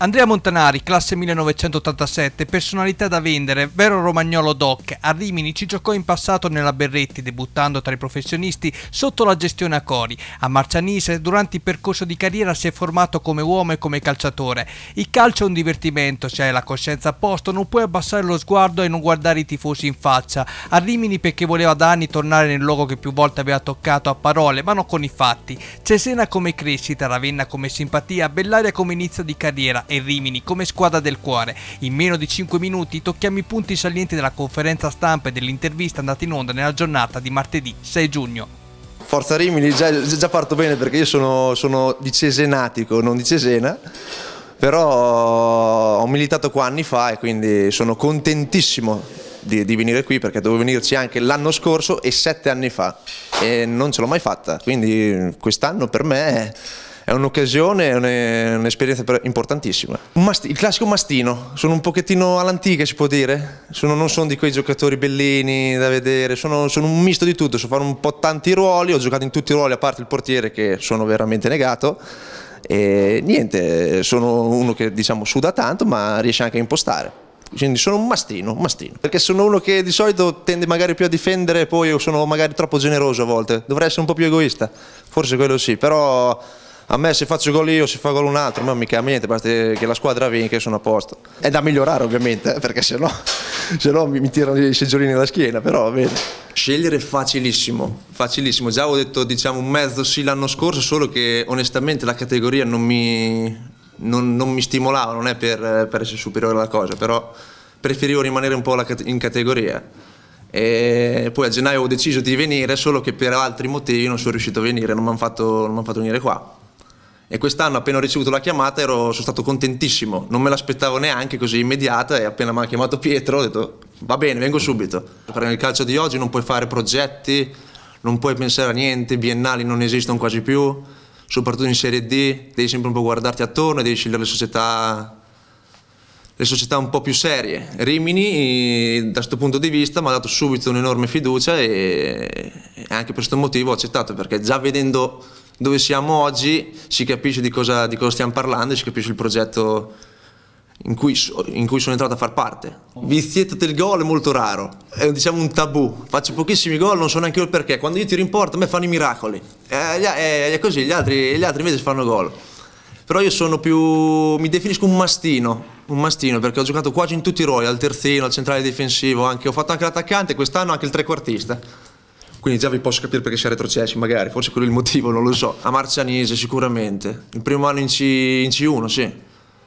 Andrea Montanari, classe 1987, personalità da vendere, vero romagnolo doc, a Rimini ci giocò in passato nella Berretti, debuttando tra i professionisti sotto la gestione a Cori. A Marcianise, durante il percorso di carriera, si è formato come uomo e come calciatore. Il calcio è un divertimento, se hai la coscienza a posto, non puoi abbassare lo sguardo e non guardare i tifosi in faccia. A Rimini perché voleva da anni tornare nel luogo che più volte aveva toccato a parole, ma non con i fatti. Cesena come crescita, Ravenna come simpatia, Bellaria come inizio di carriera e Rimini come squadra del cuore. In meno di 5 minuti tocchiamo i punti salienti della conferenza stampa e dell'intervista andata in onda nella giornata di martedì 6 giugno. Forza Rimini, già, già parto bene perché io sono, sono di Cesenatico, non di Cesena però ho militato qua anni fa e quindi sono contentissimo di, di venire qui perché dovevo venirci anche l'anno scorso e sette anni fa e non ce l'ho mai fatta, quindi quest'anno per me è è un'occasione, è un'esperienza importantissima. Mast- il classico mastino, sono un pochettino all'antica si può dire, sono, non sono di quei giocatori bellini da vedere, sono, sono, un misto di tutto, so fare un po' tanti ruoli, ho giocato in tutti i ruoli a parte il portiere che sono veramente negato. E niente, sono uno che diciamo suda tanto ma riesce anche a impostare quindi sono un mastino, un mastino, perché sono uno che di solito tende magari più a difendere, poi sono magari troppo generoso a volte, dovrei essere un po' più egoista, forse quello sì, però a me se faccio gol io, se fa gol un altro, ma non mi cambia niente, basta che la squadra vinca e sono a posto. È da migliorare ovviamente, eh, perché se no, se no mi, tirano i seggiolini alla schiena, però va bene. Scegliere è facilissimo, facilissimo, già avevo detto diciamo mezzo sì l'anno scorso, solo che onestamente la categoria non mi, non, non mi stimolava, non è per, per, essere superiore alla cosa, però preferivo rimanere un po' in categoria. E poi a gennaio ho deciso di venire, solo che per altri motivi non sono riuscito a venire, non mi hanno fatto, fatto venire qua e quest'anno appena ho ricevuto la chiamata ero, sono stato contentissimo, non me l'aspettavo neanche così immediata e appena mi ha chiamato Pietro ho detto va bene, vengo subito. Per il calcio di oggi non puoi fare progetti, non puoi pensare a niente, biennali non esistono quasi più, soprattutto in Serie D, devi sempre un po' guardarti attorno e devi scegliere le società le società un po' più serie. Rimini, eh, da questo punto di vista, mi ha dato subito un'enorme fiducia e, anche per questo motivo ho accettato, perché già vedendo dove siamo oggi si capisce di cosa, di cosa stiamo parlando e si capisce il progetto in cui, in cui, sono entrato a far parte. Vizietto del gol è molto raro, è diciamo un tabù. Faccio pochissimi gol, non so neanche io il perché. Quando io tiro in porta, a me fanno i miracoli. Eh, eh è così, gli altri, gli altri invece fanno gol. Però io sono più, mi definisco un mastino, un mastino perché ho giocato quasi in tutti i ruoli, al terzino, al centrale difensivo, anche, ho fatto anche l'attaccante, quest'anno anche il trequartista. Quindi già vi posso capire perché si è retrocessi, magari, forse quello è il motivo, non lo so. A Marcianese sicuramente, il primo anno in, C, in C1, sì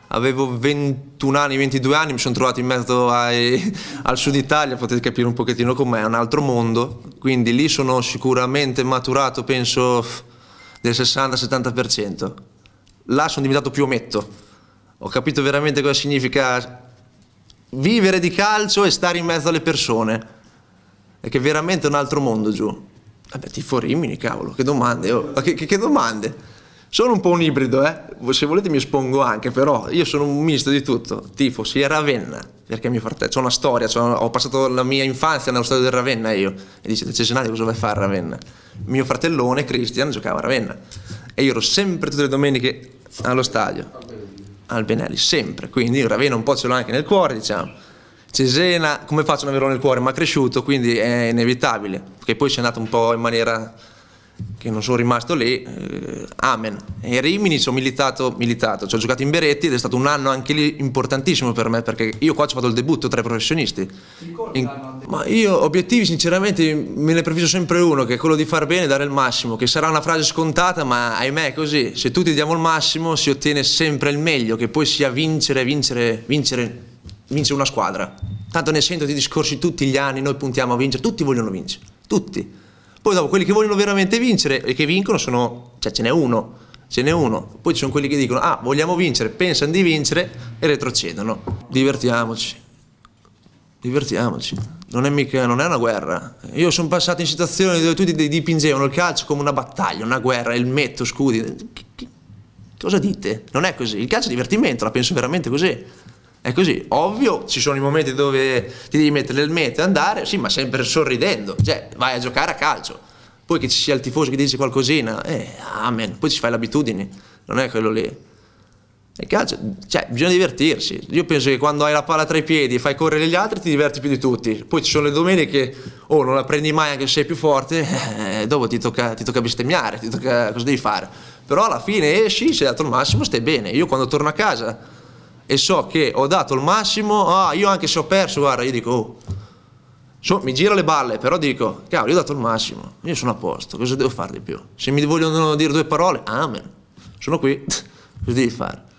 avevo 21 anni, 22 anni, mi sono trovato in mezzo ai, al sud Italia, potete capire un pochettino com'è, è un altro mondo, quindi lì sono sicuramente maturato, penso, del 60-70% là sono diventato più ometto. Ho capito veramente cosa significa vivere di calcio e stare in mezzo alle persone. È che veramente è un altro mondo giù. Vabbè, tifo Rimini, cavolo, che domande, oh, che, che, che domande. Sono un po' un ibrido, eh? se volete mi espongo anche, però io sono un misto di tutto. Tifo sia Ravenna, perché mio fratello, c'è una storia, una... ho passato la mia infanzia nello stadio del Ravenna io. E dice, da Cesenati cosa vai a fare a Ravenna? Mio fratellone Christian giocava a Ravenna. E io ero sempre tutte le domeniche allo stadio al Benelli, sempre, quindi il un po' ce l'ho anche nel cuore, diciamo. Cesena, come faccio a non averlo nel cuore, ma è cresciuto, quindi è inevitabile, che poi ci andato un po' in maniera che non sono rimasto lì, eh, amen. E Rimini ci ho militato, militato, ci ho giocato in Beretti ed è stato un anno anche lì importantissimo per me perché io qua ci ho fatto il debutto tra i professionisti. In, ma io obiettivi sinceramente me ne prefisso sempre uno che è quello di far bene e dare il massimo, che sarà una frase scontata ma ahimè è così, se tutti diamo il massimo si ottiene sempre il meglio, che poi sia vincere, vincere, vincere, vincere una squadra. Tanto ne sento di discorsi tutti gli anni, noi puntiamo a vincere, tutti vogliono vincere, tutti. Poi dopo quelli che vogliono veramente vincere e che vincono sono, cioè ce n'è uno, ce n'è uno. Poi ci sono quelli che dicono, ah vogliamo vincere, pensano di vincere e retrocedono. Divertiamoci, divertiamoci. Non è mica, non è una guerra. Io sono passato in situazioni dove tutti dipingevano il calcio come una battaglia, una guerra, il metto, scudi. Cosa dite? Non è così. Il calcio è divertimento, la penso veramente così. È così, ovvio, ci sono i momenti dove ti devi mettere il mete e andare, sì, ma sempre sorridendo, cioè vai a giocare a calcio. Poi che ci sia il tifoso che dice qualcosina, eh, amen, poi ci fai l'abitudine, non è quello lì. Il calcio, cioè, bisogna divertirsi. Io penso che quando hai la palla tra i piedi e fai correre gli altri ti diverti più di tutti. Poi ci sono le domeniche, oh, non la prendi mai anche se sei più forte, eh, eh dopo ti tocca, ti tocca bestemmiare, ti tocca, cosa devi fare. Però alla fine esci, eh, sei dato il massimo, stai bene. Io quando torno a casa e so che ho dato il massimo, ah, io anche se ho perso, guarda, io dico, oh, so, mi gira le balle, però dico, cavolo, io ho dato il massimo, io sono a posto, cosa devo fare di più? Se mi vogliono dire due parole, amen, sono qui, cosa devi fare?